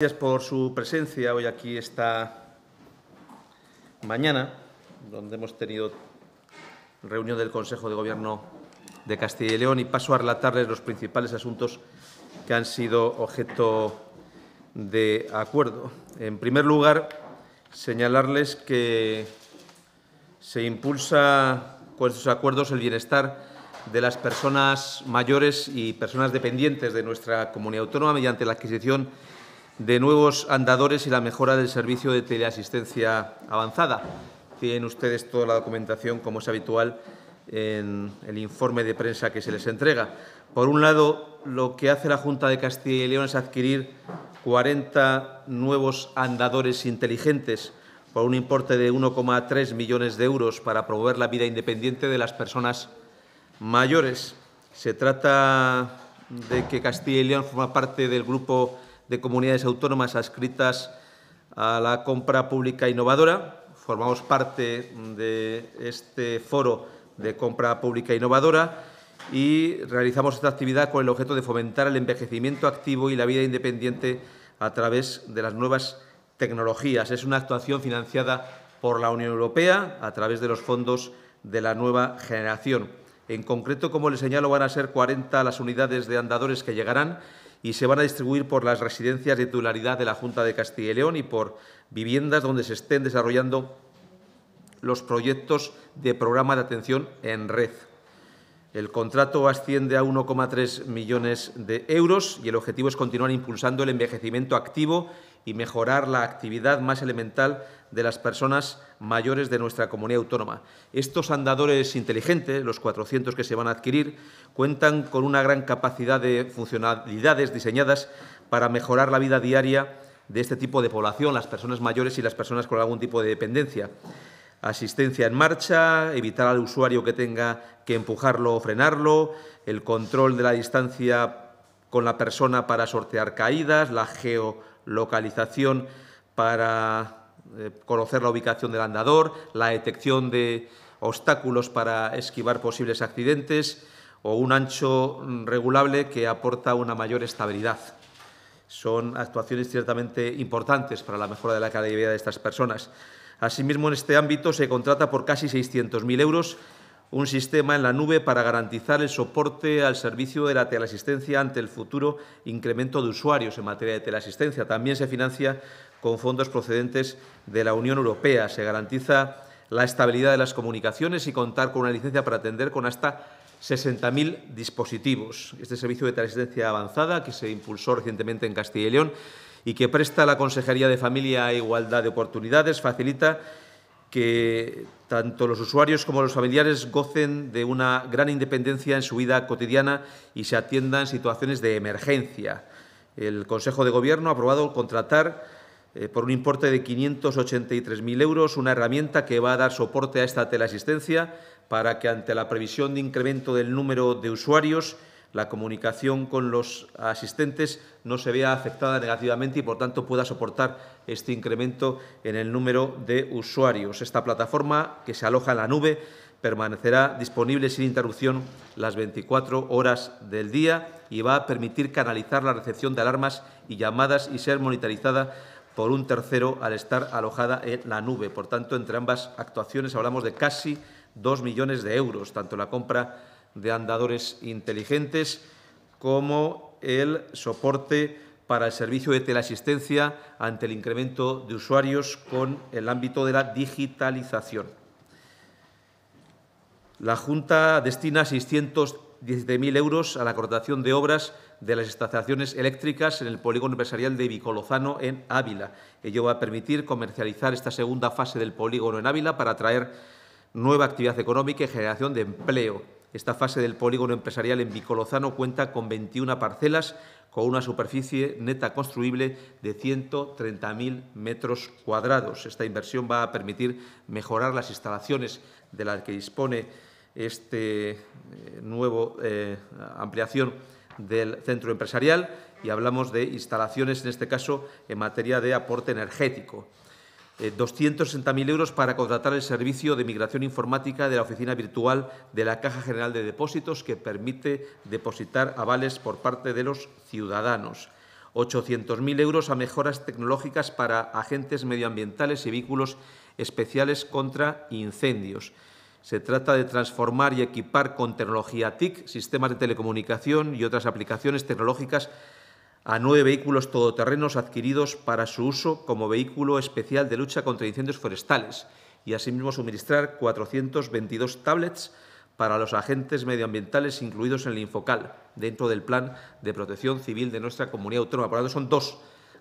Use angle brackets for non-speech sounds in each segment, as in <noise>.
Gracias por su presencia hoy aquí esta mañana, donde hemos tenido reunión del Consejo de Gobierno de Castilla y León y paso a relatarles los principales asuntos que han sido objeto de acuerdo. En primer lugar, señalarles que se impulsa con estos acuerdos el bienestar de las personas mayores y personas dependientes de nuestra comunidad autónoma mediante la adquisición de de nuevos andadores y la mejora del servicio de teleasistencia avanzada. Tienen ustedes toda la documentación, como es habitual, en el informe de prensa que se les entrega. Por un lado, lo que hace la Junta de Castilla y León es adquirir 40 nuevos andadores inteligentes por un importe de 1,3 millones de euros para promover la vida independiente de las personas mayores. Se trata de que Castilla y León forma parte del grupo de comunidades autónomas adscritas a la compra pública innovadora. Formamos parte de este foro de compra pública innovadora y realizamos esta actividad con el objeto de fomentar el envejecimiento activo y la vida independiente a través de las nuevas tecnologías. Es una actuación financiada por la Unión Europea a través de los fondos de la nueva generación. En concreto, como les señalo, van a ser 40 las unidades de andadores que llegarán y se van a distribuir por las residencias de titularidad de la Junta de Castilla y León y por viviendas donde se estén desarrollando los proyectos de programa de atención en red. El contrato asciende a 1,3 millones de euros y el objetivo es continuar impulsando el envejecimiento activo y mejorar la actividad más elemental de las personas mayores de nuestra comunidad autónoma. Estos andadores inteligentes, los 400 que se van a adquirir, cuentan con una gran capacidad de funcionalidades diseñadas para mejorar la vida diaria de este tipo de población, las personas mayores y las personas con algún tipo de dependencia. Asistencia en marcha, evitar al usuario que tenga que empujarlo o frenarlo, el control de la distancia con la persona para sortear caídas, la geo localización para eh, conocer la ubicación del andador, la detección de obstáculos para esquivar posibles accidentes o un ancho regulable que aporta una mayor estabilidad. Son actuaciones ciertamente importantes para la mejora de la calidad de vida de estas personas. Asimismo, en este ámbito se contrata por casi 600.000 euros un sistema en la nube para garantizar el soporte al servicio de la teleasistencia ante el futuro incremento de usuarios en materia de teleasistencia. También se financia con fondos procedentes de la Unión Europea. Se garantiza la estabilidad de las comunicaciones y contar con una licencia para atender con hasta 60.000 dispositivos. Este servicio de teleasistencia avanzada, que se impulsó recientemente en Castilla y León y que presta la Consejería de Familia e Igualdad de Oportunidades, facilita que tanto los usuarios como los familiares gocen de una gran independencia en su vida cotidiana y se atiendan situaciones de emergencia. El Consejo de Gobierno ha aprobado contratar eh, por un importe de 583.000 euros una herramienta que va a dar soporte a esta teleasistencia para que ante la previsión de incremento del número de usuarios la comunicación con los asistentes no se vea afectada negativamente y, por tanto, pueda soportar este incremento en el número de usuarios. Esta plataforma, que se aloja en la nube, permanecerá disponible sin interrupción las 24 horas del día y va a permitir canalizar la recepción de alarmas y llamadas y ser monitorizada por un tercero al estar alojada en la nube. Por tanto, entre ambas actuaciones hablamos de casi dos millones de euros, tanto la compra de andadores inteligentes, como el soporte para el servicio de teleasistencia ante el incremento de usuarios con el ámbito de la digitalización. La Junta destina 617.000 euros a la coordinación de obras de las estaciones eléctricas en el polígono empresarial de Vicolozano, en Ávila. Ello va a permitir comercializar esta segunda fase del polígono en Ávila para atraer nueva actividad económica y generación de empleo. Esta fase del polígono empresarial en Vicolozano cuenta con 21 parcelas con una superficie neta construible de 130.000 metros cuadrados. Esta inversión va a permitir mejorar las instalaciones de las que dispone esta eh, nuevo nueva eh, ampliación del centro empresarial y hablamos de instalaciones, en este caso, en materia de aporte energético. 260.000 eh, euros para contratar el servicio de migración informática de la oficina virtual de la Caja General de Depósitos, que permite depositar avales por parte de los ciudadanos. 800.000 euros a mejoras tecnológicas para agentes medioambientales y vehículos especiales contra incendios. Se trata de transformar y equipar con tecnología TIC sistemas de telecomunicación y otras aplicaciones tecnológicas a nueve vehículos todoterrenos adquiridos para su uso como vehículo especial de lucha contra incendios forestales y asimismo suministrar 422 tablets para los agentes medioambientales incluidos en el Infocal dentro del Plan de Protección Civil de nuestra comunidad autónoma. Por lo tanto, son dos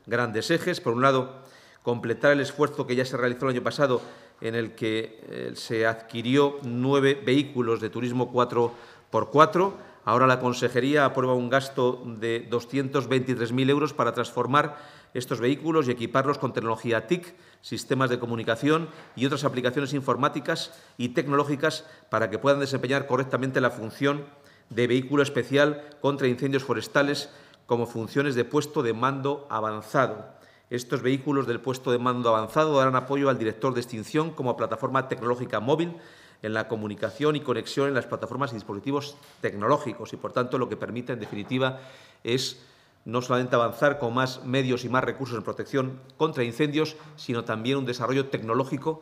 grandes ejes. Por un lado, completar el esfuerzo que ya se realizó el año pasado en el que eh, se adquirió nueve vehículos de turismo 4x4 Ahora la Consejería aprueba un gasto de 223.000 euros para transformar estos vehículos y equiparlos con tecnología TIC, sistemas de comunicación y otras aplicaciones informáticas y tecnológicas para que puedan desempeñar correctamente la función de vehículo especial contra incendios forestales como funciones de puesto de mando avanzado. Estos vehículos del puesto de mando avanzado darán apoyo al director de extinción como plataforma tecnológica móvil en la comunicación y conexión en las plataformas y dispositivos tecnológicos y, por tanto, lo que permite, en definitiva, es no solamente avanzar con más medios y más recursos en protección contra incendios, sino también un desarrollo tecnológico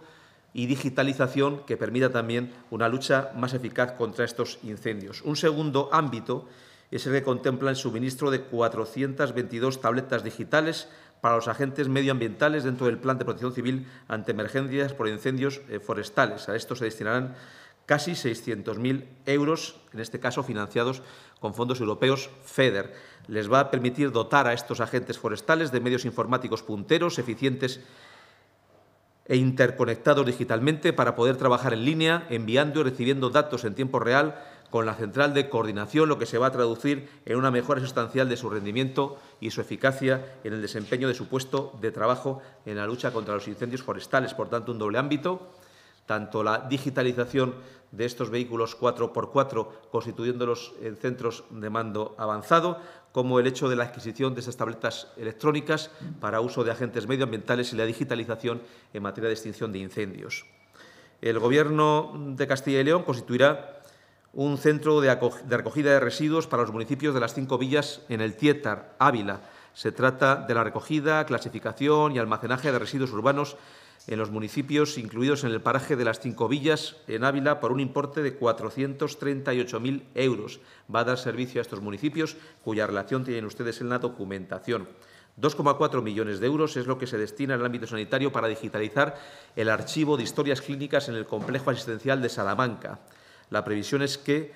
y digitalización que permita también una lucha más eficaz contra estos incendios. Un segundo ámbito es el que contempla el suministro de 422 tabletas digitales para los agentes medioambientales dentro del Plan de Protección Civil ante emergencias por incendios eh, forestales. A esto se destinarán casi 600.000 euros, en este caso financiados con fondos europeos FEDER. Les va a permitir dotar a estos agentes forestales de medios informáticos punteros, eficientes e interconectados digitalmente para poder trabajar en línea, enviando y recibiendo datos en tiempo real con la central de coordinación, lo que se va a traducir en una mejora sustancial de su rendimiento y su eficacia en el desempeño de su puesto de trabajo en la lucha contra los incendios forestales. Por tanto, un doble ámbito, tanto la digitalización de estos vehículos 4x4, constituyéndolos en centros de mando avanzado, como el hecho de la adquisición de esas tabletas electrónicas para uso de agentes medioambientales y la digitalización en materia de extinción de incendios. El Gobierno de Castilla y León constituirá un centro de, recogida de residuos para los municipios de las cinco villas en el Tietar, Ávila. Se trata de la recogida, clasificación y almacenaje de residuos urbanos en los municipios incluidos en el paraje de las cinco villas en Ávila por un importe de 438.000 euros. Va a dar servicio a estos municipios cuya relación tienen ustedes en la documentación. 2,4 millones de euros es lo que se destina al ámbito sanitario para digitalizar el archivo de historias clínicas en el complejo asistencial de Salamanca. La previsión es que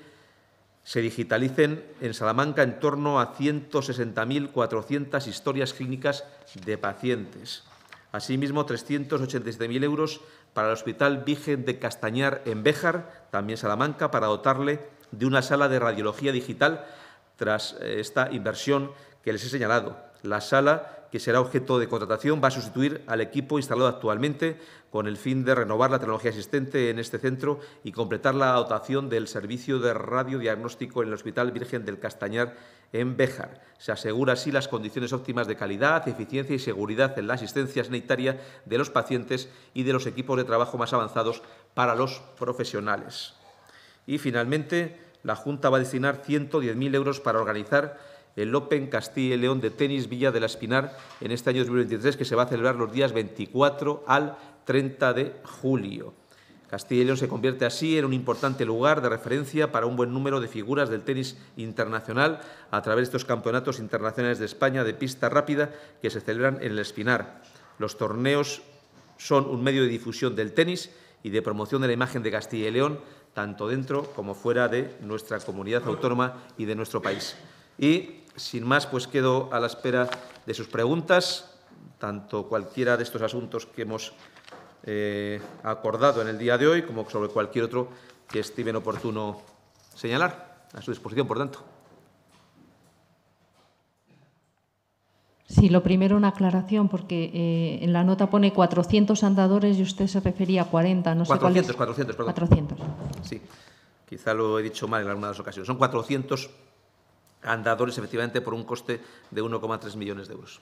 se digitalicen en Salamanca en torno a 160.400 historias clínicas de pacientes. Asimismo, 387.000 euros para el Hospital Virgen de Castañar en Béjar, también Salamanca, para dotarle de una sala de radiología digital tras eh, esta inversión que les he señalado. La sala que será objeto de contratación, va a sustituir al equipo instalado actualmente con el fin de renovar la tecnología existente en este centro y completar la dotación del servicio de radiodiagnóstico en el Hospital Virgen del Castañar en Béjar. Se asegura así las condiciones óptimas de calidad, eficiencia y seguridad en la asistencia sanitaria de los pacientes y de los equipos de trabajo más avanzados para los profesionales. Y finalmente, la Junta va a destinar 110.000 euros para organizar el Open Castilla y León de tenis Villa de la Espinar en este año 2023 que se va a celebrar los días 24 al 30 de julio. Castilla y León se convierte así en un importante lugar de referencia para un buen número de figuras del tenis internacional a través de estos campeonatos internacionales de España de pista rápida que se celebran en el Espinar. Los torneos son un medio de difusión del tenis y de promoción de la imagen de Castilla y León, tanto dentro como fuera de nuestra comunidad autónoma y de nuestro país. Y sin más, pues quedo a la espera de sus preguntas, tanto cualquiera de estos asuntos que hemos eh, acordado en el día de hoy como sobre cualquier otro que estime oportuno señalar. A su disposición, por tanto. Sí, lo primero una aclaración, porque eh, en la nota pone 400 andadores y usted se refería a 40, no sé cuál 400, 400, perdón. 400. Sí, quizá lo he dicho mal en alguna de las ocasiones. Son 400 andadores efectivamente por un coste de 1,3 millones de euros.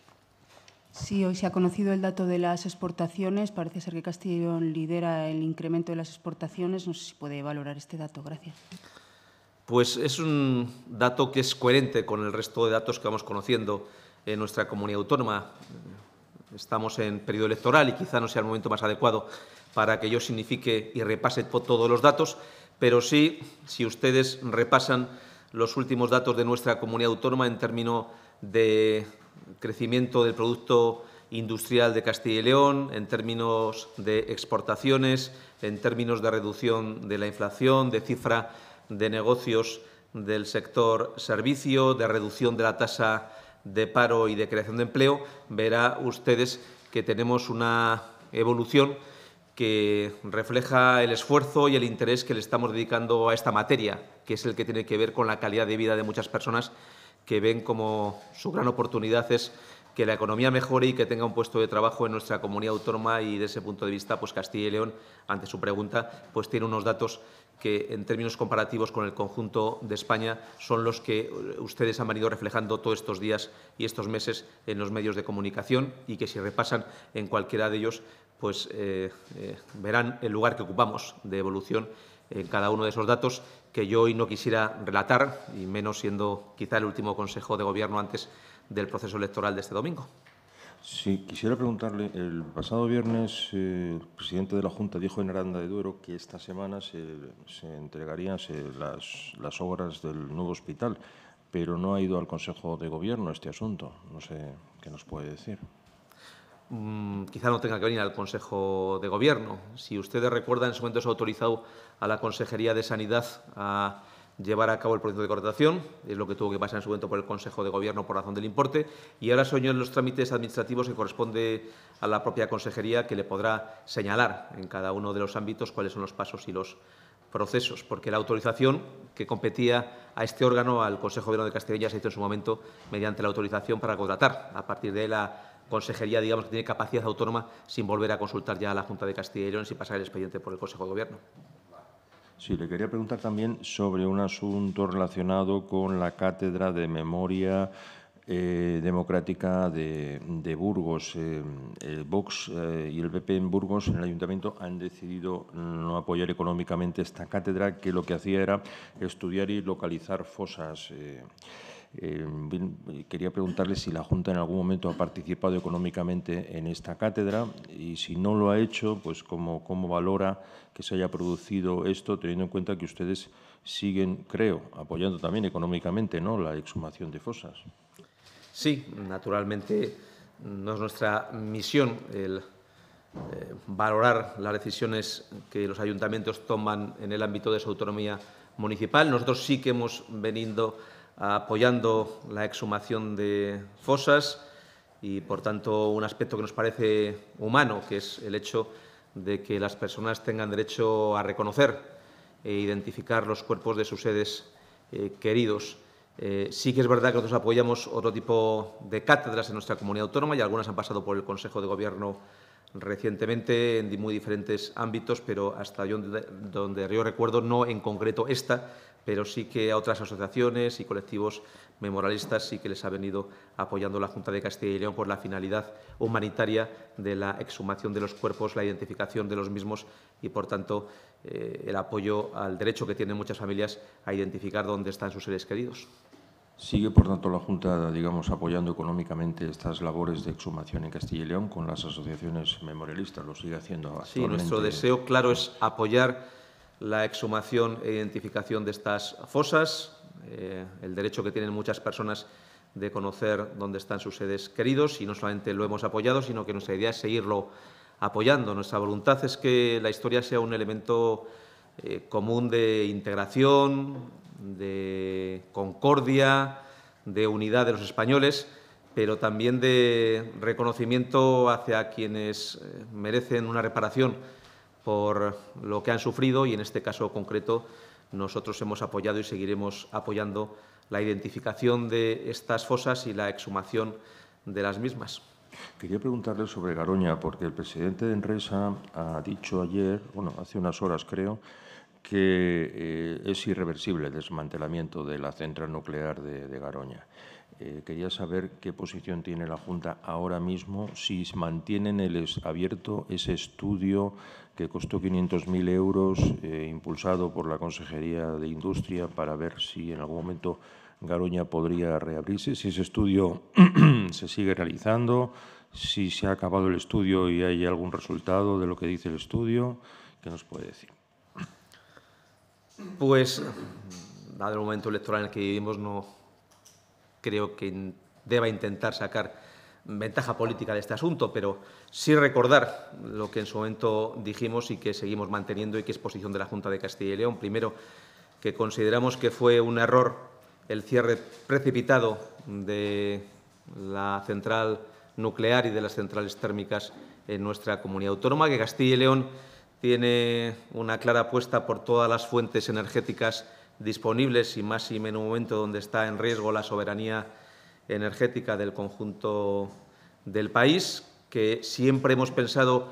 Sí, hoy se ha conocido el dato de las exportaciones. Parece ser que Castellón lidera el incremento de las exportaciones. No sé si puede valorar este dato. Gracias. Pues es un dato que es coherente con el resto de datos que vamos conociendo en nuestra comunidad autónoma. Estamos en periodo electoral y quizá no sea el momento más adecuado para que yo signifique y repase todos los datos, pero sí, si ustedes repasan los últimos datos de nuestra comunidad autónoma en términos de crecimiento del Producto Industrial de Castilla y León, en términos de exportaciones, en términos de reducción de la inflación, de cifra de negocios del sector servicio, de reducción de la tasa de paro y de creación de empleo, verá ustedes que tenemos una evolución que refleja el esfuerzo y el interés que le estamos dedicando a esta materia, que es el que tiene que ver con la calidad de vida de muchas personas que ven como su gran oportunidad es que la economía mejore y que tenga un puesto de trabajo en nuestra comunidad autónoma y de ese punto de vista, pues Castilla y León, ante su pregunta, pues tiene unos datos que en términos comparativos con el conjunto de España son los que eh, ustedes han venido reflejando todos estos días y estos meses en los medios de comunicación y que si repasan en cualquiera de ellos pues eh, eh, verán el lugar que ocupamos de evolución en cada uno de esos datos que yo hoy no quisiera relatar, y menos siendo quizá el último Consejo de Gobierno antes del proceso electoral de este domingo. Sí, quisiera preguntarle, el pasado viernes eh, el presidente de la Junta dijo en Aranda de Duero que esta semana se, entregarían las, las obras del nuevo hospital, pero no ha ido al Consejo de Gobierno este asunto. No sé qué nos puede decir. Mm, quizá no tenga que venir al Consejo de Gobierno. Si ustedes recuerdan, en su momento se ha autorizado a la Consejería de Sanidad a llevar a cabo el proceso de contratación, es lo que tuvo que pasar en su momento por el Consejo de Gobierno por razón del importe, y ahora en los trámites administrativos que corresponde a la propia Consejería que le podrá señalar en cada uno de los ámbitos cuáles son los pasos y los procesos, porque la autorización que competía a este órgano, al Consejo de Gobierno de Castilla, ya se hizo en su momento mediante la autorización para contratar. A partir de la consejería, digamos, que tiene capacidad autónoma sin volver a consultar ya a la Junta de Castilla y León, y pasar el expediente por el Consejo de Gobierno. Sí, le quería preguntar también sobre un asunto relacionado con la Cátedra de Memoria eh, Democrática de, Burgos. Eh, el Vox eh, y el PP en Burgos, en el Ayuntamiento, han decidido no apoyar económicamente esta cátedra, que lo que hacía era estudiar y localizar fosas. Eh, quería preguntarle si la Junta en algún momento ha participado económicamente en esta cátedra y si no lo ha hecho, pues cómo, valora que se haya producido esto, teniendo en cuenta que ustedes siguen, creo, apoyando también económicamente ¿no? la exhumación de fosas. Sí, naturalmente no es nuestra misión eh, valorar las decisiones que los ayuntamientos toman en el ámbito de su autonomía municipal. Nosotros sí que hemos venido apoyando la exhumación de fosas y, por tanto, un aspecto que nos parece humano, que es el hecho de que las personas tengan derecho a reconocer e identificar los cuerpos de sus sedes eh, queridos. Eh, sí que es verdad que nosotros apoyamos otro tipo de cátedras en nuestra comunidad autónoma y algunas han pasado por el Consejo de Gobierno recientemente en muy diferentes ámbitos, pero hasta donde yo recuerdo, no en concreto esta, pero sí que a otras asociaciones y colectivos memorialistas sí que les ha venido apoyando la Junta de Castilla y León por la finalidad humanitaria de la exhumación de los cuerpos, la identificación de los mismos y, por tanto, eh, el apoyo al derecho que tienen muchas familias a identificar dónde están sus seres queridos. Sigue, por tanto, la Junta, digamos, apoyando económicamente estas labores de exhumación en Castilla y León con las asociaciones memorialistas. Lo sigue haciendo actualmente. Sí, nuestro deseo, claro, es apoyar la exhumación e identificación de estas fosas, eh, el derecho que tienen muchas personas de conocer dónde están sus sedes queridos y no solamente lo hemos apoyado, sino que nuestra idea es seguirlo apoyando. Nuestra voluntad es que la historia sea un elemento eh, común de integración, de concordia, de unidad de los españoles, pero también de reconocimiento hacia quienes eh, merecen una reparación por lo que han sufrido y en este caso concreto nosotros hemos apoyado y seguiremos apoyando la identificación de estas fosas y la exhumación de las mismas. Quería preguntarle sobre Garoña, porque el presidente de Enresa ha dicho ayer, bueno, hace unas horas creo, que eh, es irreversible el desmantelamiento de la central nuclear de, Garoña. Eh, quería saber qué posición tiene la Junta ahora mismo, si mantienen el abierto ese estudio que costó 500.000 euros, eh, impulsado por la Consejería de Industria, para ver si en algún momento Garoña podría reabrirse, si ese estudio <clears throat> se sigue realizando, si se ha acabado el estudio y hay algún resultado de lo que dice el estudio, ¿qué nos puede decir? Pues, dado el momento electoral en el que vivimos, no creo que deba intentar sacar ventaja política de este asunto, pero sí recordar lo que en su momento dijimos y que seguimos manteniendo y que es posición de la Junta de Castilla y León. Primero, que consideramos que fue un error el cierre precipitado de la central nuclear y de las centrales térmicas en nuestra comunidad autónoma, que Castilla y León tiene una clara apuesta por todas las fuentes energéticas disponibles y más y en un momento donde está en riesgo la soberanía energética del conjunto del país, que siempre hemos pensado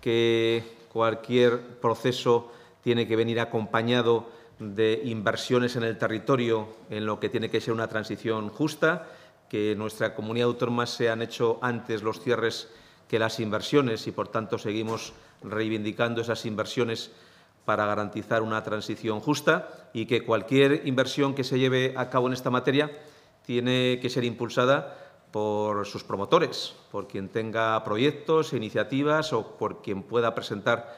que cualquier proceso tiene que venir acompañado de inversiones en el territorio en lo que tiene que ser una transición justa, que nuestra comunidad autónoma se han hecho antes los cierres que las inversiones y, por tanto, seguimos reivindicando esas inversiones para garantizar una transición justa y que cualquier inversión que se lleve a cabo en esta materia tiene que ser impulsada por sus promotores, por quien tenga proyectos, iniciativas o por quien pueda presentar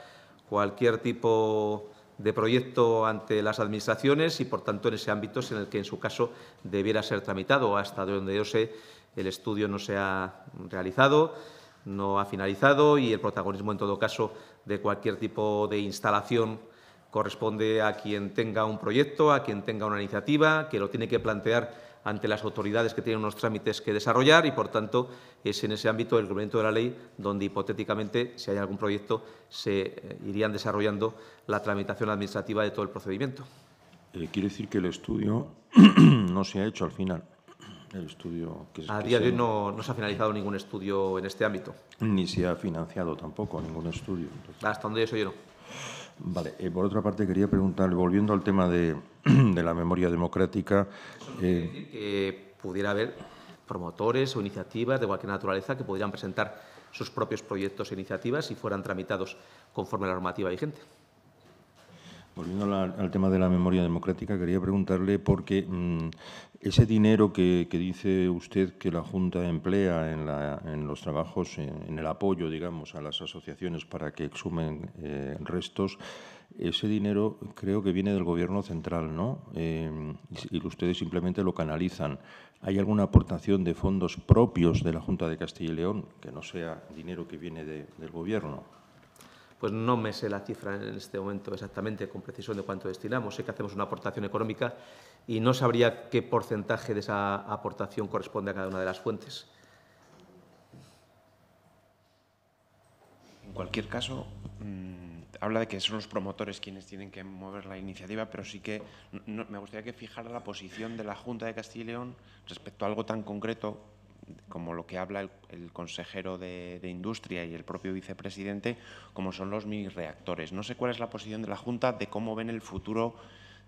cualquier tipo de proyecto ante las administraciones y, por tanto, en ese ámbito en el que, en su caso, debiera ser tramitado hasta donde yo sé el estudio no se ha realizado no ha finalizado y el protagonismo, en todo caso, de cualquier tipo de instalación corresponde a quien tenga un proyecto, a quien tenga una iniciativa, que lo tiene que plantear ante las autoridades que tienen unos trámites que desarrollar y, por tanto, es en ese ámbito del cumplimiento de la ley donde, hipotéticamente, si hay algún proyecto, se eh, irían desarrollando la tramitación administrativa de todo el procedimiento. Eh, quiere decir que el estudio <clears throat> no se ha hecho al final el estudio que A día de hoy no, no, se ha finalizado ningún estudio en este ámbito. Ni se ha financiado tampoco ningún estudio. Entonces. donde eso yo no. Vale, eh, por otra parte quería preguntarle, volviendo al tema <clears throat> de, la memoria democrática. Eso decir que pudiera haber promotores o iniciativas de cualquier naturaleza que pudieran presentar sus propios proyectos e iniciativas si fueran tramitados conforme a la normativa vigente. Volviendo al tema de la memoria democrática, quería preguntarle por qué mm, ese dinero que, dice usted que la Junta emplea en, los trabajos, eh, en, el apoyo, digamos, a las asociaciones para que exhumen eh, restos, ese dinero creo que viene del Gobierno central, ¿no? Eh, y ustedes simplemente lo canalizan. ¿Hay alguna aportación de fondos propios de la Junta de Castilla y León que no sea dinero que viene del Gobierno? pues no me sé la cifra en este momento exactamente con precisión de cuánto destinamos. Sé que hacemos una aportación económica y no sabría qué porcentaje de esa aportación corresponde a cada una de las fuentes. En cualquier caso, mm, habla de que son los promotores quienes tienen que mover la iniciativa, pero sí que me gustaría que fijara la posición de la Junta de Castilla y León respecto a algo tan concreto como lo que habla el, consejero de, de, Industria y el propio vicepresidente, como son los mini reactores. No sé cuál es la posición de la Junta de cómo ven el futuro,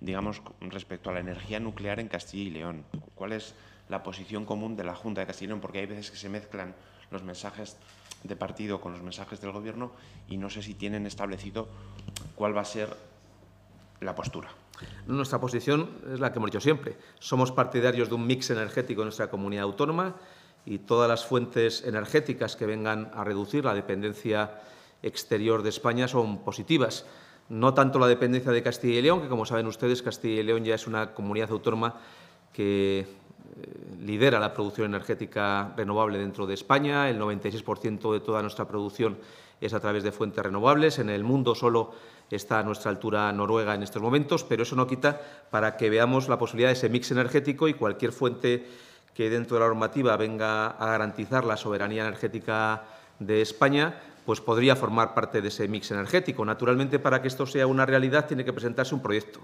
digamos, respecto a la energía nuclear en Castilla y León. ¿Cuál es la posición común de la Junta de Castilla y León? Porque hay veces que se mezclan los mensajes de partido con los mensajes del Gobierno y no sé si tienen establecido cuál va a ser la postura. Nuestra posición es la que hemos dicho siempre. Somos partidarios de un mix energético en nuestra comunidad autónoma y todas las fuentes energéticas que vengan a reducir la dependencia exterior de España son positivas. No tanto la dependencia de Castilla y León, que como saben ustedes, Castilla y León ya es una comunidad autónoma que eh, lidera la producción energética renovable dentro de España. El 96% de toda nuestra producción es a través de fuentes renovables. En el mundo solo está a nuestra altura Noruega en estos momentos, pero eso no quita para que veamos la posibilidad de ese mix energético y cualquier fuente que dentro de la normativa venga a garantizar la soberanía energética de España, pues podría formar parte de ese mix energético. Naturalmente, para que esto sea una realidad, tiene que presentarse un proyecto.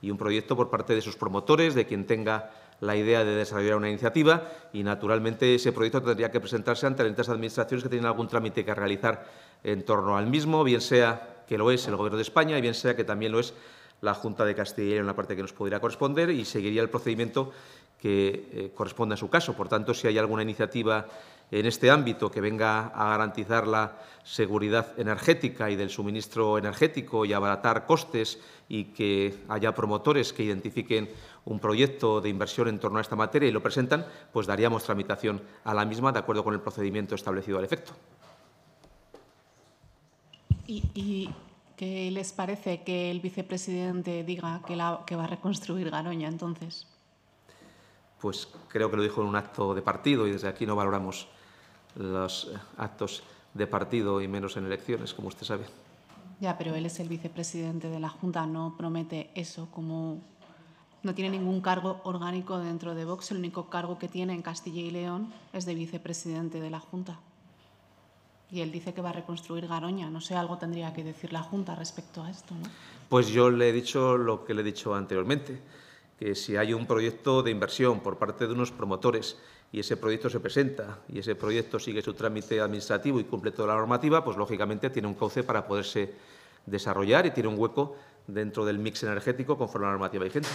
Y un proyecto por parte de sus promotores, de quien tenga la idea de desarrollar una iniciativa. Y, naturalmente, ese proyecto tendría que presentarse ante las administraciones que tienen algún trámite que realizar en torno al mismo, bien sea que lo es el Gobierno de España y bien sea que también lo es la Junta de Castilla y León, en la parte que nos pudiera corresponder, y seguiría el procedimiento que eh, corresponda a su caso. Por tanto, si hay alguna iniciativa en este ámbito que venga a garantizar la seguridad energética y del suministro energético y abaratar costes y que haya promotores que identifiquen un proyecto de inversión en torno a esta materia y lo presentan, pues daríamos tramitación a la misma de acuerdo con el procedimiento establecido al efecto. ¿Y, qué les parece que el vicepresidente diga que, que va a reconstruir Garoña entonces? pues creo que lo dijo en un acto de partido y desde aquí no valoramos los eh, actos de partido y menos en elecciones, como usted sabe. Ya, pero él es el vicepresidente de la Junta, no promete eso como... No tiene ningún cargo orgánico dentro de Vox, el único cargo que tiene en Castilla y León es de vicepresidente de la Junta. Y él dice que va a reconstruir Garoña. No sé, algo tendría que decir la Junta respecto a esto, ¿no? Pues yo le he dicho lo que le he dicho anteriormente si hay un proyecto de inversión por parte de unos promotores y ese proyecto se presenta y ese proyecto sigue su trámite administrativo y cumple toda la normativa, pues lógicamente tiene un cauce para poderse desarrollar y tiene un hueco dentro del mix energético conforme a la normativa vigente.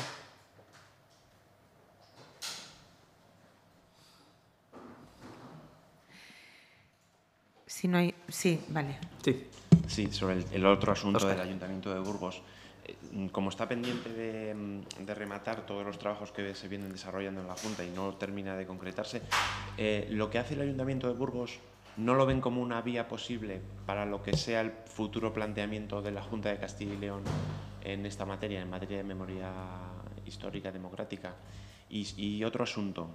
Si no hay... Sí, vale. Sí. sobre el, otro asunto del Ayuntamiento de Burgos. Eh, como está pendiente de, rematar todos los trabajos que se vienen desarrollando en la Junta y no termina de concretarse, eh, lo que hace el Ayuntamiento de Burgos no lo ven como una vía posible para lo que sea el futuro planteamiento de la Junta de Castilla y León en esta materia, en materia de memoria histórica democrática. y otro asunto.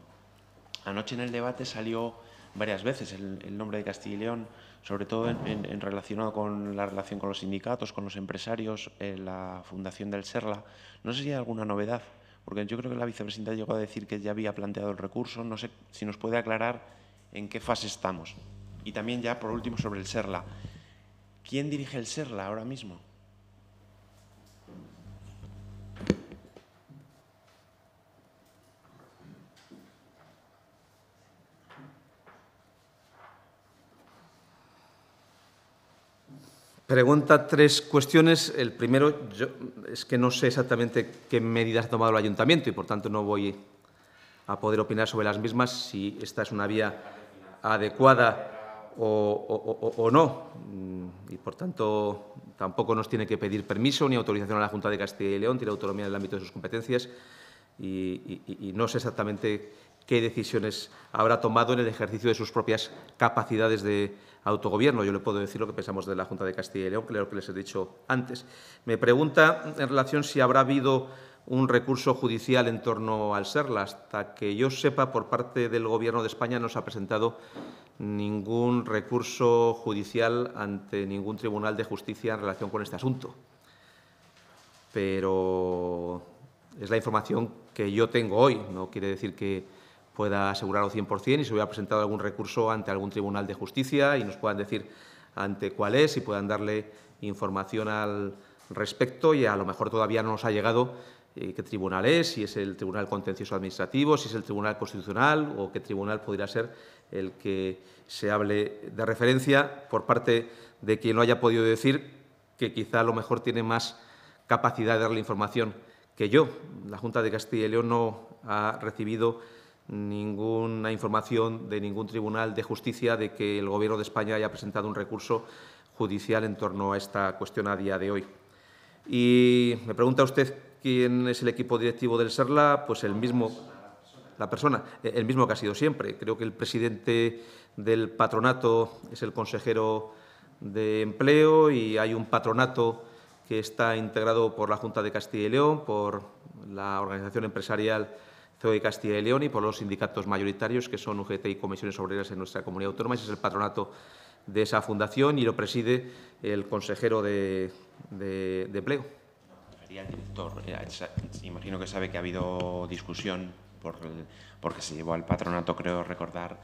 Anoche en el debate salió varias veces el, nombre de Castilla y León, sobre todo en, relacionado con la relación con los sindicatos, con los empresarios, eh, la fundación del Serla. No sé si hay alguna novedad, porque yo creo que la vicepresidenta llegó a decir que ya había planteado el recurso. No sé si nos puede aclarar en qué fase estamos. Y también ya, por último, sobre el Serla. ¿Quién dirige el Serla ahora mismo? Pregunta tres cuestiones. El primero es que no sé exactamente qué medidas ha tomado el ayuntamiento y, por tanto, no voy a poder opinar sobre las mismas, si esta es una vía adecuada o, no. Mm, y, por tanto, tampoco nos tiene que pedir permiso ni autorización a la Junta de Castilla y León, tiene autonomía en el ámbito de sus competencias y no sé exactamente qué decisiones habrá tomado en el ejercicio de sus propias capacidades de, autogobierno. Yo le puedo decir lo que pensamos de la Junta de Castilla y León, creo que les he dicho antes. Me pregunta en relación si habrá habido un recurso judicial en torno al SERLA. Hasta que yo sepa, por parte del Gobierno de España no se ha presentado ningún recurso judicial ante ningún tribunal de justicia en relación con este asunto. Pero es la información que yo tengo hoy, no quiere decir que pueda asegurarlo 100% y se hubiera presentado algún recurso ante algún tribunal de justicia y nos puedan decir ante cuál es y puedan darle información al respecto y a lo mejor todavía no nos ha llegado eh, qué tribunal es, si es el Tribunal Contencioso Administrativo, si es el Tribunal Constitucional o qué tribunal podría ser el que se hable de referencia por parte de quien lo haya podido decir, que quizá a lo mejor tiene más capacidad de darle información que yo. La Junta de Castilla y León no ha recibido ninguna información de ningún tribunal de justicia de que el Gobierno de España haya presentado un recurso judicial en torno a esta cuestión a día de hoy. Y me pregunta usted quién es el equipo directivo del SERLA, pues el mismo la persona, el mismo que ha sido siempre. Creo que el presidente del patronato es el consejero de empleo y hay un patronato que está integrado por la Junta de Castilla y León, por la organización empresarial de Castilla y León y por los sindicatos mayoritarios que son UGT y comisiones obreras en nuestra comunidad autónoma. Ese es el patronato de esa fundación y lo preside el consejero de, de, empleo. director, eh, imagino que sabe que ha habido discusión por porque se llevó al patronato, creo recordar,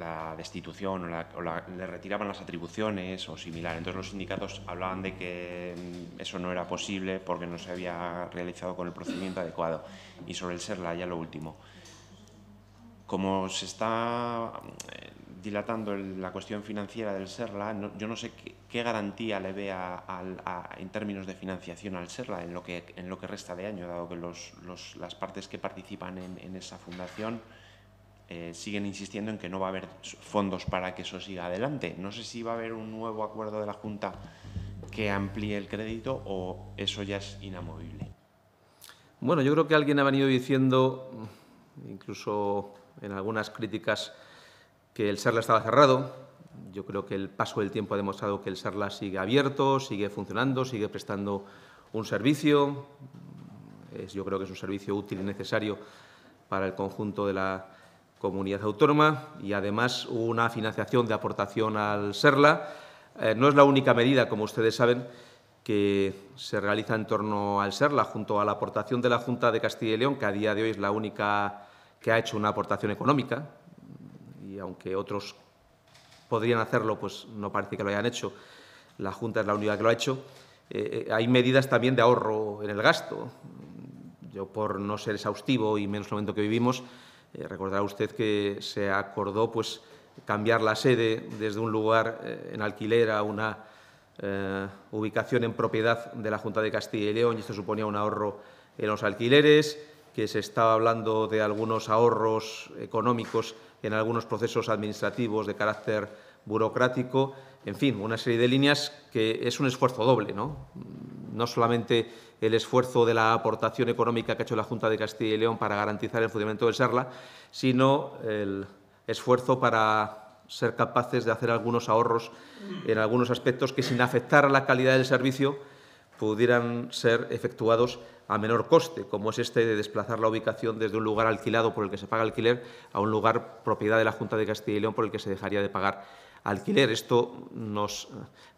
la destitución o, le retiraban las atribuciones o similar. Entonces los sindicatos hablaban de que mm, eso no era posible porque no se había realizado con el procedimiento adecuado. Y sobre el SERLA ya lo último. Como se está mm, dilatando la cuestión financiera del SERLA, yo no sé qué, garantía le ve en términos de financiación al SERLA en lo que, en lo que resta de año, dado que las partes que participan en, en esa fundación eh, siguen insistiendo en que no va a haber fondos para que eso siga adelante. No sé si va a haber un nuevo acuerdo de la Junta que amplíe el crédito o eso ya es inamovible. Bueno, yo creo que alguien ha venido diciendo, incluso en algunas críticas, que el SERLA estaba cerrado. Yo creo que el paso del tiempo ha demostrado que el SERLA sigue abierto, sigue funcionando, sigue prestando un servicio. yo creo que es un servicio útil y necesario para el conjunto de la, comunidad autónoma y además una financiación de aportación al SERLA. Eh, no es la única medida, como ustedes saben, que se realiza en torno al SERLA, junto a la aportación de la Junta de Castilla y León, que a día de hoy es la única que ha hecho una aportación económica, y aunque otros podrían hacerlo, pues no parece que lo hayan hecho. La Junta es la única que lo ha hecho. Eh, eh, hay medidas también de ahorro en el gasto. Yo, por no ser exhaustivo y menos el momento que vivimos, eh, recordará usted que se acordó pues, cambiar la sede desde un lugar eh, en alquiler a una eh, ubicación en propiedad de la Junta de Castilla y León y esto suponía un ahorro en los alquileres, que se estaba hablando de algunos ahorros económicos en algunos procesos administrativos de carácter burocrático, en fin, una serie de líneas que es un esfuerzo doble, ¿no? No solamente el esfuerzo de la aportación económica que ha hecho la Junta de Castilla y León para garantizar el funcionamiento del SERLA, sino el esfuerzo para ser capaces de hacer algunos ahorros en algunos aspectos que, sin afectar a la calidad del servicio, pudieran ser efectuados a menor coste, como es este de desplazar la ubicación desde un lugar alquilado por el que se paga alquiler a un lugar propiedad de la Junta de Castilla y León por el que se dejaría de pagar alquiler. Esto nos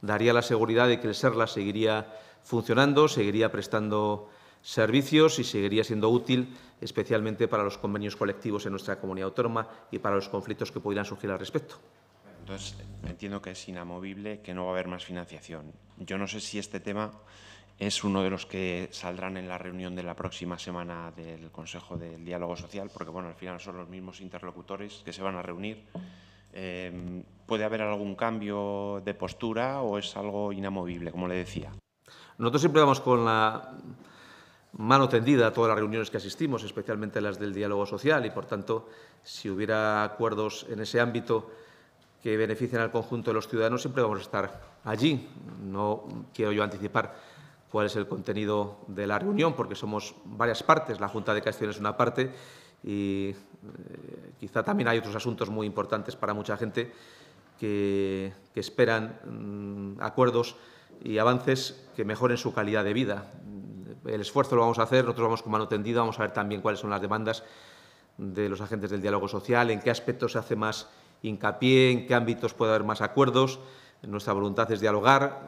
daría la seguridad de que el SERLA seguiría funcionando, seguiría prestando servicios y seguiría siendo útil, especialmente para los convenios colectivos en nuestra comunidad autónoma y para los conflictos que pudieran surgir al respecto. Entonces, entiendo que es inamovible, que no va a haber más financiación. Yo no sé si este tema es uno de los que saldrán en la reunión de la próxima semana del Consejo del Diálogo Social, porque bueno, al final son los mismos interlocutores que se van a reunir. Eh, ¿Puede haber algún cambio de postura o es algo inamovible, como le decía? Nosotros siempre vamos con la mano tendida a todas las reuniones que asistimos, especialmente las del diálogo social, y por tanto, si hubiera acuerdos en ese ámbito que beneficien al conjunto de los ciudadanos, siempre vamos a estar allí. No quiero yo anticipar cuál es el contenido de la reunión, porque somos varias partes, la Junta de Castilla es una parte y eh, quizá también hay otros asuntos muy importantes para mucha gente que, esperan mm, acuerdos y avances que mejoren su calidad de vida. El esfuerzo lo vamos a hacer, nosotros vamos con mano tendida, vamos a ver también cuáles son las demandas de los agentes del diálogo social, en qué aspectos se hace más hincapié, en qué ámbitos puede haber más acuerdos. Nuestra voluntad es dialogar.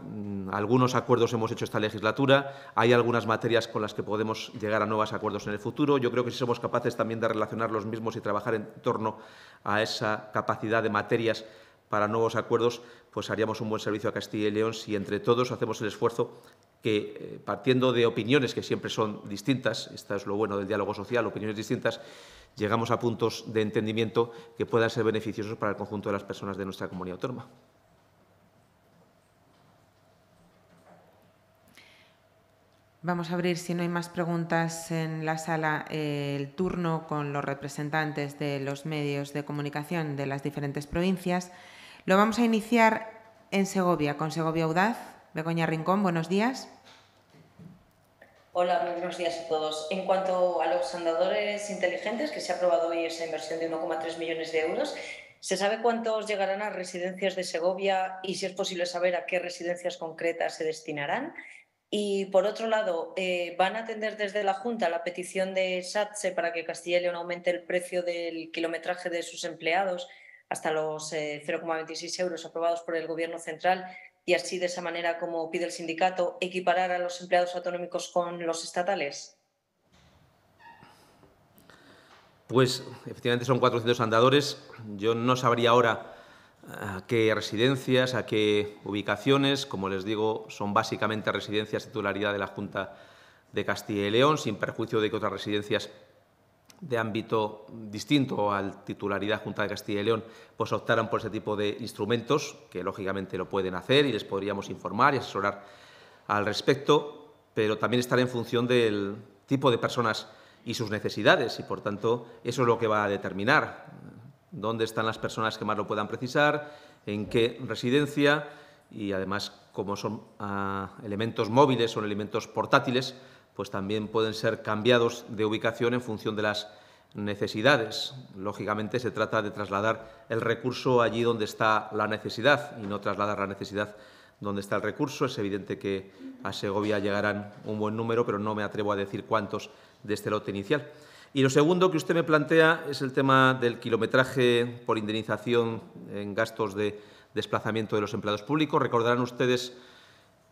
Algunos acuerdos hemos hecho esta legislatura. Hay algunas materias con las que podemos llegar a nuevos acuerdos en el futuro. Yo creo que si somos capaces también de relacionar los mismos y trabajar en torno a esa capacidad de materias para nuevos acuerdos, pues haríamos un buen servicio a Castilla y León si entre todos hacemos el esfuerzo que, eh, partiendo de opiniones que siempre son distintas, esto es lo bueno del diálogo social, opiniones distintas, llegamos a puntos de entendimiento que puedan ser beneficiosos para el conjunto de las personas de nuestra comunidad autónoma. Vamos a abrir, si no hay más preguntas en la sala, eh, el turno con los representantes de los medios de comunicación de las diferentes provincias. Lo vamos a iniciar en Segovia, con Segovia Audaz. Begoña Rincón, buenos días. Hola, buenos días a todos. En cuanto a los andadores inteligentes, que se ha aprobado hoy esa inversión de 1,3 millones de euros, ¿se sabe cuántos llegarán a residencias de Segovia y si es posible saber a qué residencias concretas se destinarán? Y por otro lado, eh, ¿van a atender desde la Junta la petición de SATSE para que Castilla y León aumente el precio del kilometraje de sus empleados? hasta los 0,26 eh, euros aprobados por el Gobierno central y así de esa manera, como pide el sindicato, equiparar a los empleados autonómicos con los estatales? Pues efectivamente son 400 andadores. Yo no sabría ahora eh, a qué residencias, a qué ubicaciones. Como les digo, son básicamente residencias titularidad de la Junta de Castilla y León, sin perjuicio de que otras residencias de ámbito distinto al titularidad Junta de Castilla y León, pues optaran por ese tipo de instrumentos, que lógicamente lo pueden hacer y les podríamos informar y asesorar al respecto, pero también estar en función del tipo de personas y sus necesidades, y por tanto eso es lo que va a determinar dónde están las personas que más lo puedan precisar, en qué residencia y además como son ah, elementos móviles, son elementos portátiles, pues también pueden ser cambiados de ubicación en función de las necesidades. Lógicamente se trata de trasladar el recurso allí donde está la necesidad y no trasladar la necesidad donde está el recurso. Es evidente que a Segovia llegarán un buen número, pero no me atrevo a decir cuántos de este lote inicial. Y lo segundo que usted me plantea es el tema del kilometraje por indemnización en gastos de desplazamiento de los empleados públicos. Recordarán ustedes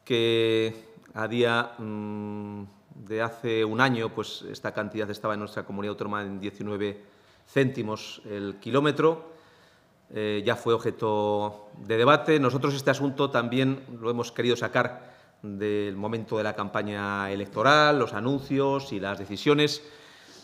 que a día mm, de hace un año, pues esta cantidad estaba en nuestra comunidad autónoma en 19 céntimos el kilómetro. Eh, ya fue objeto de debate. Nosotros este asunto también lo hemos querido sacar del momento de la campaña electoral, los anuncios y las decisiones.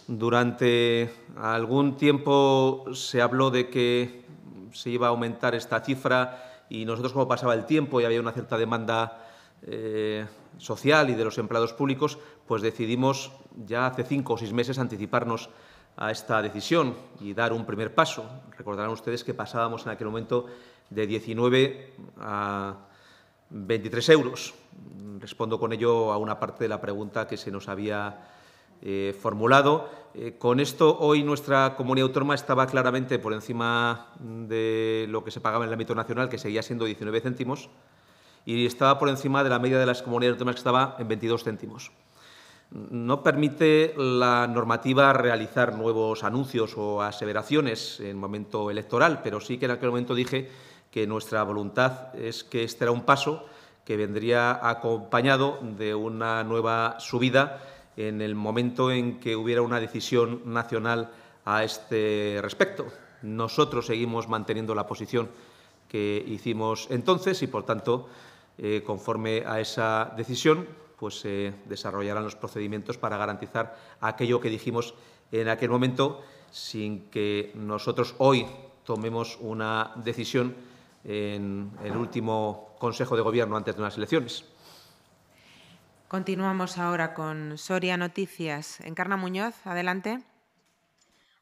Durante algún tiempo se habló de que se iba a aumentar esta cifra y nosotros como pasaba el tiempo y había una cierta demanda eh, social y de los empleados públicos, pues decidimos ya hace cinco o seis meses anticiparnos a esta decisión y dar un primer paso. Recordarán ustedes que pasábamos en aquel momento de 19 a 23 euros. Respondo con ello a una parte de la pregunta que se nos había eh, formulado. Eh, con esto, hoy nuestra comunidad autónoma estaba claramente por encima de lo que se pagaba en el ámbito nacional, que seguía siendo 19 céntimos y estaba por encima de la media de las comunidades autónomas que estaba en 22 céntimos. No permite la normativa realizar nuevos anuncios o aseveraciones en momento electoral, pero sí que en aquel momento dije que nuestra voluntad es que este era un paso que vendría acompañado de una nueva subida en el momento en que hubiera una decisión nacional a este respecto. Nosotros seguimos manteniendo la posición que hicimos entonces y, por tanto, eh, conforme a esa decisión, pues se desarrollarán los procedimientos para garantizar aquello que dijimos en aquel momento, sin que nosotros hoy tomemos una decisión en el último Consejo de Gobierno antes de unas elecciones. Continuamos ahora con Soria Noticias. Encarna Muñoz, adelante.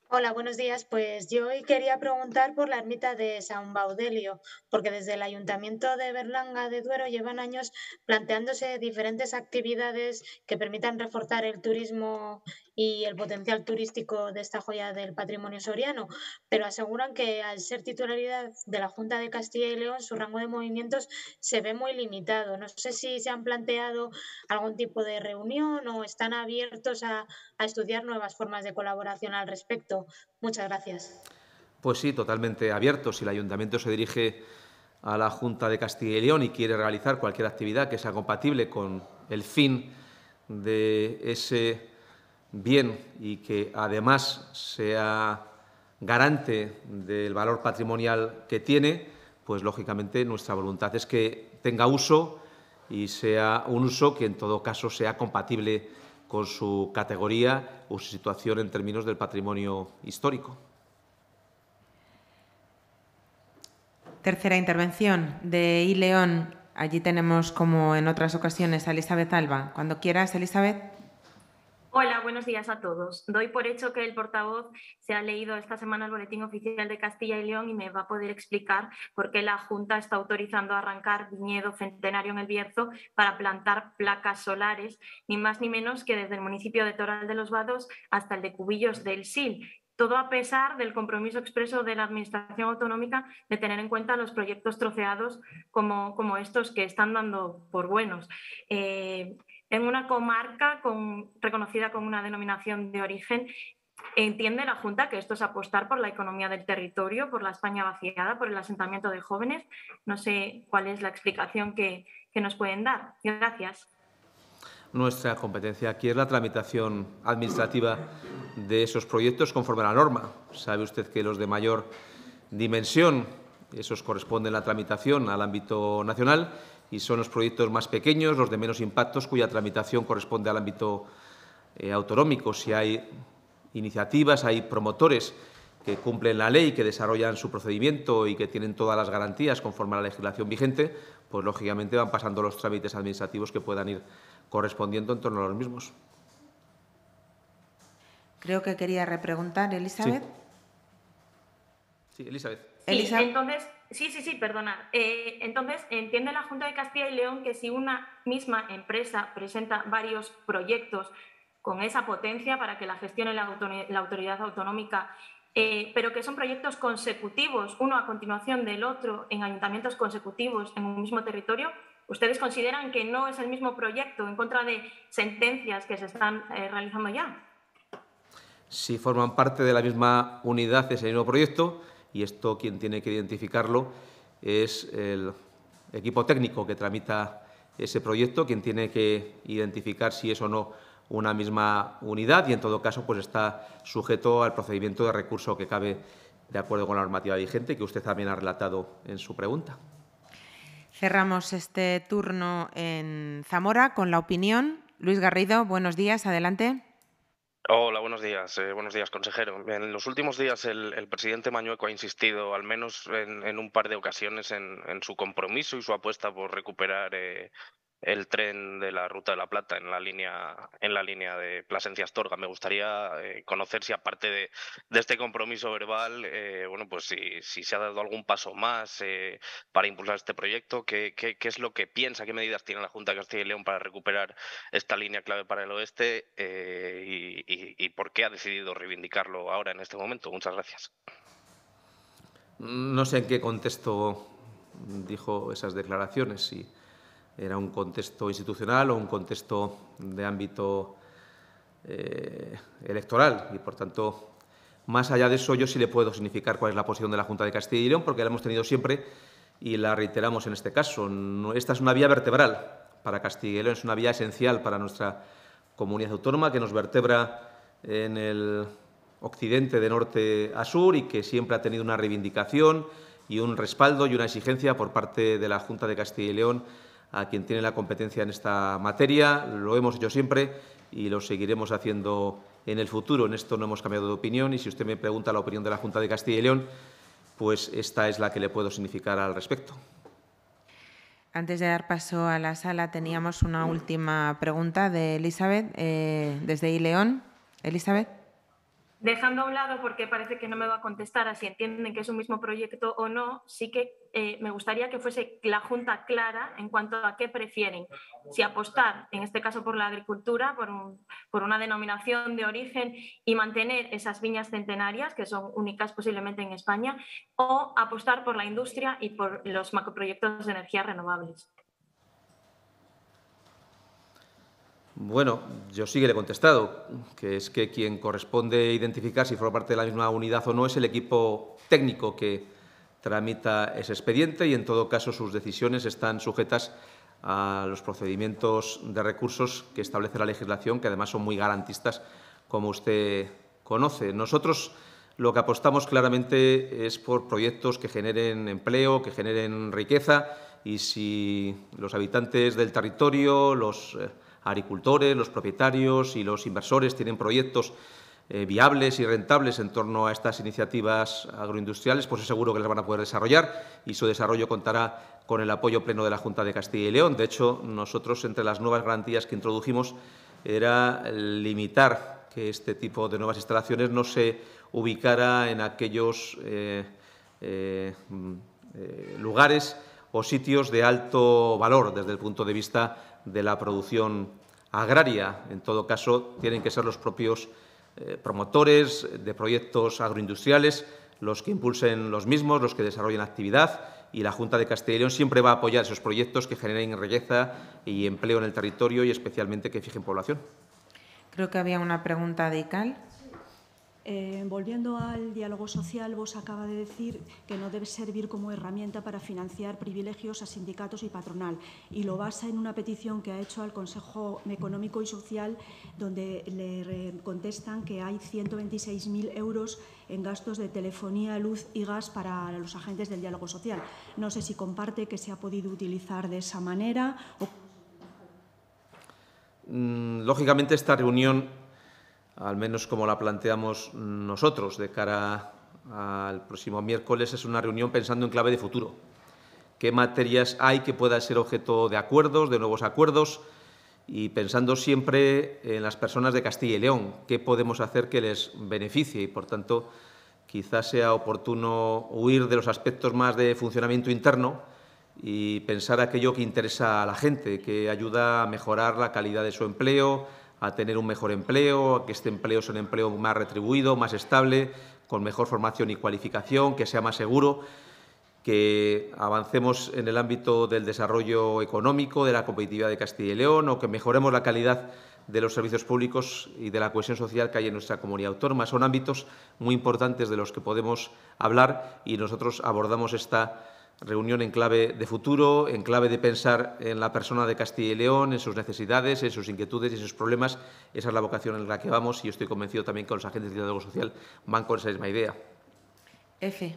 Hola, buenos días. Pues yo hoy quería preguntar por la ermita de San Baudelio, porque desde el Ayuntamiento de Berlanga de Duero llevan años planteándose diferentes actividades que permitan reforzar el turismo y el potencial turístico de esta joya del patrimonio soriano, pero aseguran que al ser titularidad de la Junta de Castilla y León, su rango de movimientos se ve muy limitado. No sé si se han planteado algún tipo de reunión o están abiertos a, estudiar nuevas formas de colaboración al respecto. Muchas gracias. Pues sí, totalmente abiertos. Si el ayuntamiento se dirige a la Junta de Castilla y León y quiere realizar cualquier actividad que sea compatible con el fin de ese bien y que además sea garante del valor patrimonial que tiene, pues lógicamente nuestra voluntad es que tenga uso y sea un uso que en todo caso sea compatible con su categoría o su situación en términos del patrimonio histórico. Tercera intervención de I. León. Allí tenemos, como en otras ocasiones, a Elizabeth Alba. Cuando quieras, Elizabeth. Hola, buenos días a todos. Doy por hecho que el portavoz se ha leído esta semana el Boletín Oficial de Castilla y León y me va a poder explicar por qué la Junta está autorizando arrancar viñedo centenario en el Bierzo para plantar placas solares, ni más ni menos que desde el municipio de Toral de los Vados hasta el de Cubillos del Sil, todo a pesar del compromiso expreso de la Administración Autonómica de tener en cuenta los proyectos troceados como, estos que están dando por buenos. Eh, en una comarca reconocida como una denominación de origen. Entiende la Junta que esto es apostar por la economía del territorio, por la España vaciada, por el asentamiento de jóvenes. No sé cuál es la explicación que, nos pueden dar. Gracias. Nuestra competencia aquí es la tramitación administrativa de esos proyectos conforme a la norma. Sabe usted que los de mayor dimensión, esos corresponden a la tramitación al ámbito nacional y son los proyectos más pequeños, los de menos impactos, cuya tramitación corresponde al ámbito eh, autonómico. Si hay iniciativas, hay promotores que cumplen la ley, que desarrollan su procedimiento y que tienen todas las garantías conforme a la legislación vigente, pues lógicamente van pasando los trámites administrativos que puedan ir correspondiendo en torno a los mismos. Creo que quería repreguntar, Elizabeth. Sí, sí Elizabeth entonces, sí, sí, sí, perdona. Eh, entonces, entiende la Junta de Castilla y León que si una misma empresa presenta varios proyectos con esa potencia para que la gestione la, autoridad autonómica, eh, pero que son proyectos consecutivos, uno a continuación del otro, en ayuntamientos consecutivos, en un mismo territorio, ¿ustedes consideran que no es el mismo proyecto en contra de sentencias que se están eh, realizando ya? Si forman parte de la misma unidad, ese mismo proyecto, y esto quien tiene que identificarlo es el equipo técnico que tramita ese proyecto, quien tiene que identificar si es o no una misma unidad y en todo caso pues está sujeto al procedimiento de recurso que cabe de acuerdo con la normativa vigente que usted también ha relatado en su pregunta. Cerramos este turno en Zamora con la opinión. Luis Garrido, buenos días, adelante. Hola, buenos días. Eh, buenos días, consejero. En los últimos días el, presidente Mañueco ha insistido, al menos en, un par de ocasiones, en, su compromiso y su apuesta por recuperar eh, el tren de la Ruta de la Plata en la línea, en la línea de Plasencia-Astorga. Me gustaría eh, conocer si aparte de, este compromiso verbal, eh, bueno, pues si, se ha dado algún paso más eh, para impulsar este proyecto, ¿qué, es lo que piensa, qué medidas tiene la Junta de Castilla y León para recuperar esta línea clave para el oeste y, y por qué ha decidido reivindicarlo ahora en este momento. Muchas gracias. No sé en qué contexto dijo esas declaraciones era un contexto institucional o un contexto de ámbito eh, electoral y, por tanto, más allá de eso, yo sí le puedo significar cuál es la posición de la Junta de Castilla y León, porque la hemos tenido siempre y la reiteramos en este caso. esta es una vía vertebral para Castilla y León, es una vía esencial para nuestra comunidad autónoma que nos vertebra en el occidente de norte a sur y que siempre ha tenido una reivindicación y un respaldo y una exigencia por parte de la Junta de Castilla y León a quien tiene la competencia en esta materia. Lo hemos hecho siempre y lo seguiremos haciendo en el futuro. En esto no hemos cambiado de opinión y si usted me pregunta la opinión de la Junta de Castilla y León, pues esta es la que le puedo significar al respecto. Antes de dar paso a la sala, teníamos una última pregunta de Elizabeth, eh, desde ILEón. Elizabeth. Dejando a un lado, porque parece que no me va a contestar a si entienden que es un mismo proyecto o no, sí que eh, me gustaría que fuese la Junta clara en cuanto a qué prefieren. Si apostar, en este caso por la agricultura, por, por una denominación de origen y mantener esas viñas centenarias, que son únicas posiblemente en España, o apostar por la industria y por los macroproyectos de energías renovables. Bueno, yo sí que le he contestado, que es que quien corresponde identificar si forma parte de la misma unidad o no es el equipo técnico que tramita ese expediente y, en todo caso, sus decisiones están sujetas a los procedimientos de recursos que establece la legislación, que además son muy garantistas, como usted conoce. Nosotros lo que apostamos claramente es por proyectos que generen empleo, que generen riqueza y si los habitantes del territorio, los... Eh, agricultores, los propietarios y los inversores tienen proyectos eh, viables y rentables en torno a estas iniciativas agroindustriales, pues seguro que las van a poder desarrollar y su desarrollo contará con el apoyo pleno de la Junta de Castilla y León. De hecho, nosotros, entre las nuevas garantías que introdujimos, era limitar que este tipo de nuevas instalaciones no se ubicara en aquellos eh, eh, mm, lugares o sitios de alto valor desde el punto de vista de la producción agraria. En todo caso, tienen que ser los propios eh, promotores de proyectos agroindustriales los que impulsen los mismos, los que desarrollen actividad y la Junta de Castilla y León siempre va a apoyar esos proyectos que generen riqueza y empleo en el territorio y especialmente que fijen población. Creo que había una pregunta de ICAL. Eh, volviendo al diálogo social, vos acaba de decir que no debe servir como herramienta para financiar privilegios a sindicatos y patronal y lo basa en una petición que ha hecho al Consejo Económico y Social donde le contestan que hay 126.000 euros en gastos de telefonía, luz y gas para los agentes del diálogo social. No sé si comparte que se ha podido utilizar de esa manera. Mm, lógicamente, esta reunión al menos como la planteamos nosotros de cara al próximo miércoles, es una reunión pensando en clave de futuro. ¿Qué materias hay que puedan ser objeto de acuerdos, de nuevos acuerdos? Y pensando siempre en las personas de Castilla y León, ¿qué podemos hacer que les beneficie? Y, por tanto, quizás sea oportuno huir de los aspectos más de funcionamiento interno y pensar aquello que interesa a la gente, que ayuda a mejorar la calidad de su empleo, a tener un mejor empleo, a que este empleo sea un empleo más retribuido, más estable, con mejor formación y cualificación, que sea más seguro, que avancemos en el ámbito del desarrollo económico, de la competitividad de Castilla y León o que mejoremos la calidad de los servicios públicos y de la cohesión social que hay en nuestra comunidad autónoma. Son ámbitos muy importantes de los que podemos hablar y nosotros abordamos esta reunión en clave de futuro, en clave de pensar en la persona de Castilla y León, en sus necesidades, en sus inquietudes y en sus problemas. Esa es la vocación en la que vamos y estoy convencido también que los agentes de diálogo social van con esa misma idea. F.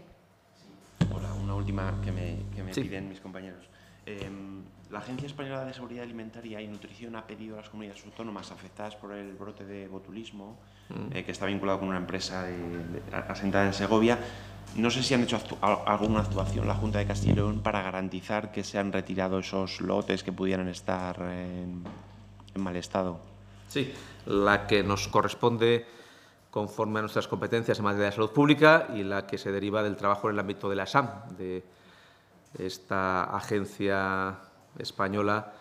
Hola, una última que me, piden mis compañeros. Em, la Agencia Española de Seguridad Alimentaria y Nutrición ha pedido a las comunidades autónomas afectadas por el brote de botulismo, mm. eh, que está vinculado con una empresa asentada en Segovia, no sé si han hecho alguna actuación la Junta de Castilla León para garantizar que se han retirado esos lotes que pudieran estar en, en mal estado. Sí, la que nos corresponde conforme a nuestras competencias en materia de salud pública y la que se deriva del trabajo en el ámbito de la SAM, de esta agencia Española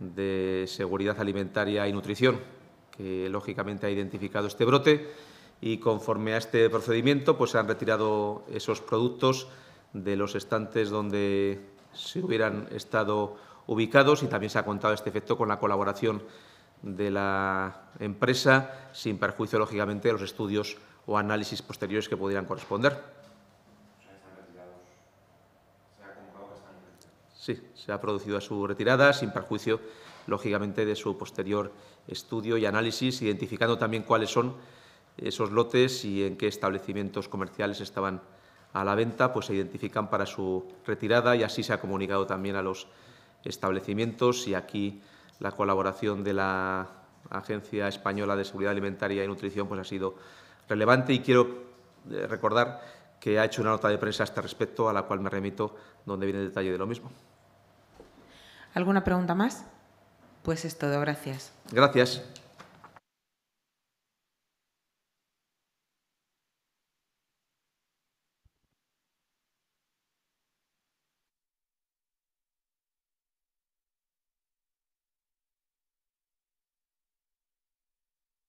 de Seguridad Alimentaria y Nutrición, que lógicamente ha identificado este brote y conforme a este procedimiento pues se han retirado esos productos de los estantes donde se hubieran estado ubicados y también se ha contado este efecto con la colaboración de la empresa sin perjuicio lógicamente de los estudios o análisis posteriores que pudieran corresponder. Sí, se ha producido a su retirada, sin perjuicio, lógicamente, de su posterior estudio y análisis, identificando también cuáles son esos lotes y en qué establecimientos comerciales estaban a la venta, pues se identifican para su retirada y así se ha comunicado también a los establecimientos y aquí la colaboración de la Agencia Española de Seguridad Alimentaria y Nutrición pues ha sido relevante y quiero eh, recordar que ha hecho una nota de prensa a este respecto, a la cual me remito, donde viene el detalle de lo mismo. ¿Alguna pregunta más? Pues es todo, gracias. Gracias.